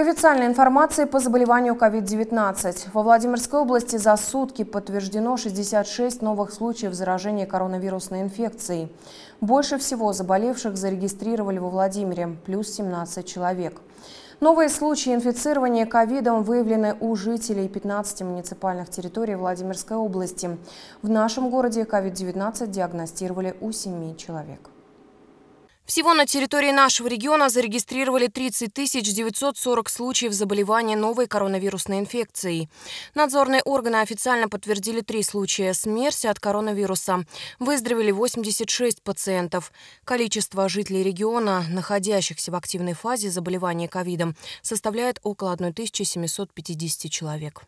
К официальной информации по заболеванию COVID-19. Во Владимирской области за сутки подтверждено 66 новых случаев заражения коронавирусной инфекцией. Больше всего заболевших зарегистрировали во Владимире – плюс 17 человек. Новые случаи инфицирования ковидом выявлены у жителей 15 муниципальных территорий Владимирской области. В нашем городе COVID-19 диагностировали у 7 человек. Всего на территории нашего региона зарегистрировали 30 940 случаев заболевания новой коронавирусной инфекцией. Надзорные органы официально подтвердили три случая смерти от коронавируса. Выздоровели 86 пациентов. Количество жителей региона, находящихся в активной фазе заболевания ковидом, составляет около 1750 человек.